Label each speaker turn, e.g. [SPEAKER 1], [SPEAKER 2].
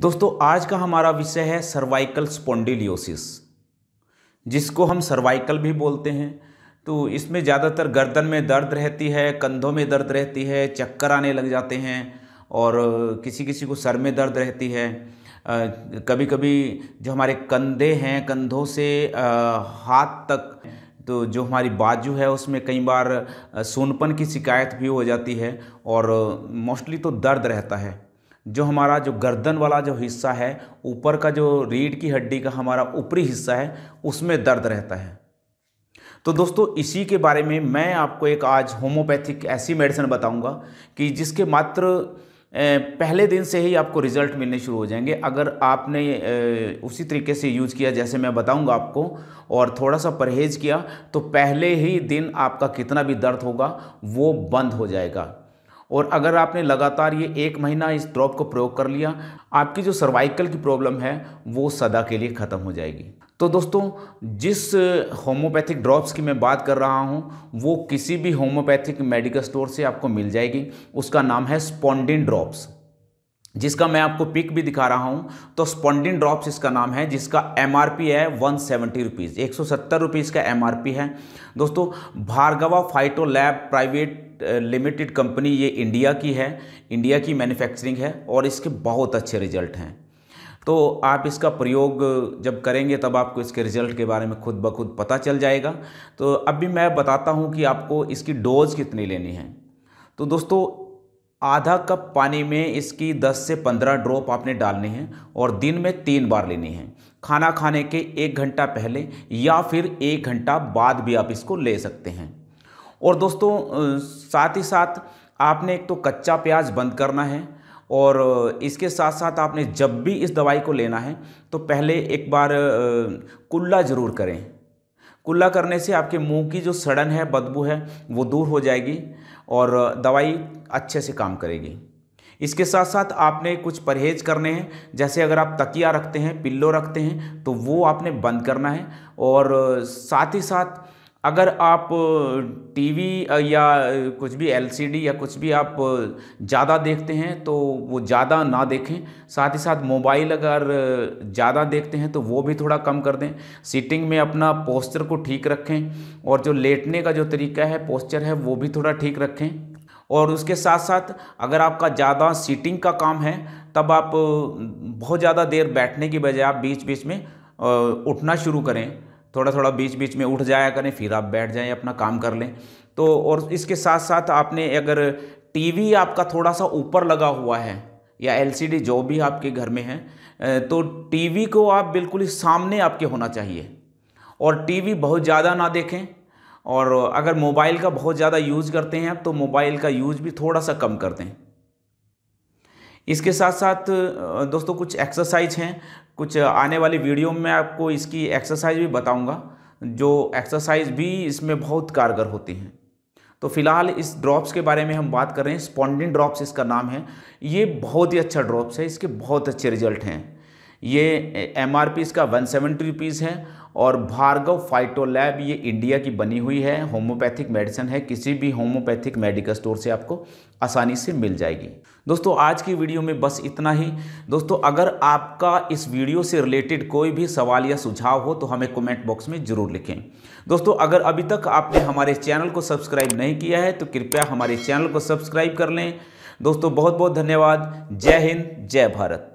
[SPEAKER 1] दोस्तों आज का हमारा विषय है सर्वाइकल स्पोंडिलियोसिस जिसको हम सर्वाइकल भी बोलते हैं तो इसमें ज़्यादातर गर्दन में दर्द रहती है कंधों में दर्द रहती है चक्कर आने लग जाते हैं और किसी किसी को सर में दर्द रहती है कभी कभी जो हमारे कंधे हैं कंधों से हाथ तक तो जो हमारी बाजू है उसमें कई बार सोनपन की शिकायत भी हो जाती है और मोस्टली तो दर्द रहता है जो हमारा जो गर्दन वाला जो हिस्सा है ऊपर का जो रीढ़ की हड्डी का हमारा ऊपरी हिस्सा है उसमें दर्द रहता है तो दोस्तों इसी के बारे में मैं आपको एक आज होम्योपैथिक ऐसी मेडिसिन बताऊंगा कि जिसके मात्र पहले दिन से ही आपको रिजल्ट मिलने शुरू हो जाएंगे अगर आपने उसी तरीके से यूज़ किया जैसे मैं बताऊंगा आपको और थोड़ा सा परहेज़ किया तो पहले ही दिन आपका कितना भी दर्द होगा वो बंद हो जाएगा और अगर आपने लगातार ये एक महीना इस ड्रॉप को प्रयोग कर लिया आपकी जो सर्वाइकल की प्रॉब्लम है वो सदा के लिए ख़त्म हो जाएगी तो दोस्तों जिस होम्योपैथिक ड्रॉप्स की मैं बात कर रहा हूँ वो किसी भी होम्योपैथिक मेडिकल स्टोर से आपको मिल जाएगी उसका नाम है स्पॉन्डिन ड्रॉप्स जिसका मैं आपको पिक भी दिखा रहा हूँ तो स्पॉन्डिन ड्रॉप्स इसका नाम है जिसका एमआरपी है वन सेवेंटी रुपीज़ एक सौ सत्तर रुपीज़ का एमआरपी है दोस्तों Bhargava phyto lab private limited company ये इंडिया की है इंडिया की मैन्युफैक्चरिंग है और इसके बहुत अच्छे रिजल्ट हैं तो आप इसका प्रयोग जब करेंगे तब आपको इसके रिज़ल्ट के बारे में खुद ब खुद पता चल जाएगा तो अब भी मैं बताता हूँ कि आपको इसकी डोज़ कितनी लेनी है तो दोस्तों आधा कप पानी में इसकी 10 से 15 ड्रॉप आपने डालने हैं और दिन में तीन बार लेनी है खाना खाने के एक घंटा पहले या फिर एक घंटा बाद भी आप इसको ले सकते हैं और दोस्तों साथ ही साथ आपने एक तो कच्चा प्याज बंद करना है और इसके साथ साथ आपने जब भी इस दवाई को लेना है तो पहले एक बार कुल्ला ज़रूर करें कुल्ला करने से आपके मुंह की जो सड़न है बदबू है वो दूर हो जाएगी और दवाई अच्छे से काम करेगी इसके साथ साथ आपने कुछ परहेज करने हैं जैसे अगर आप तकिया रखते हैं पिल्लो रखते हैं तो वो आपने बंद करना है और साथ ही साथ अगर आप टीवी या कुछ भी एलसीडी या कुछ भी आप ज़्यादा देखते हैं तो वो ज़्यादा ना देखें साथ ही साथ मोबाइल अगर ज़्यादा देखते हैं तो वो भी थोड़ा कम कर दें सीटिंग में अपना पोस्चर को ठीक रखें और जो लेटने का जो तरीका है पोस्चर है वो भी थोड़ा ठीक रखें और उसके साथ साथ अगर आपका ज़्यादा सीटिंग का काम है तब आप बहुत ज़्यादा देर बैठने की बजाय आप बीच बीच में उठना शुरू करें थोड़ा थोड़ा बीच बीच में उठ जाया करें फिर आप बैठ जाएं अपना काम कर लें तो और इसके साथ साथ आपने अगर टीवी आपका थोड़ा सा ऊपर लगा हुआ है या एलसीडी जो भी आपके घर में है तो टीवी को आप बिल्कुल ही सामने आपके होना चाहिए और टीवी बहुत ज़्यादा ना देखें और अगर मोबाइल का बहुत ज़्यादा यूज़ करते हैं आप तो मोबाइल का यूज़ भी थोड़ा सा कम कर दें इसके साथ साथ दोस्तों कुछ एक्सरसाइज हैं कुछ आने वाली वीडियो में आपको इसकी एक्सरसाइज भी बताऊंगा जो एक्सरसाइज भी इसमें बहुत कारगर होती हैं तो फिलहाल इस ड्रॉप्स के बारे में हम बात कर रहे हैं स्पॉन्डिन ड्रॉप्स इसका नाम है ये बहुत ही अच्छा ड्रॉप्स है इसके बहुत अच्छे रिजल्ट हैं ये एम आर पी इसका वन सेवेंटी रुपीज़ है और भार्गव फाइटोलैब ये इंडिया की बनी हुई है होम्योपैथिक मेडिसिन है किसी भी होम्योपैथिक मेडिकल स्टोर से आपको आसानी से मिल जाएगी दोस्तों आज की वीडियो में बस इतना ही दोस्तों अगर आपका इस वीडियो से रिलेटेड कोई भी सवाल या सुझाव हो तो हमें कमेंट बॉक्स में ज़रूर लिखें दोस्तों अगर अभी तक आपने हमारे चैनल को सब्सक्राइब नहीं किया है तो कृपया हमारे चैनल को सब्सक्राइब कर लें दोस्तों बहुत बहुत धन्यवाद जय हिंद जय भारत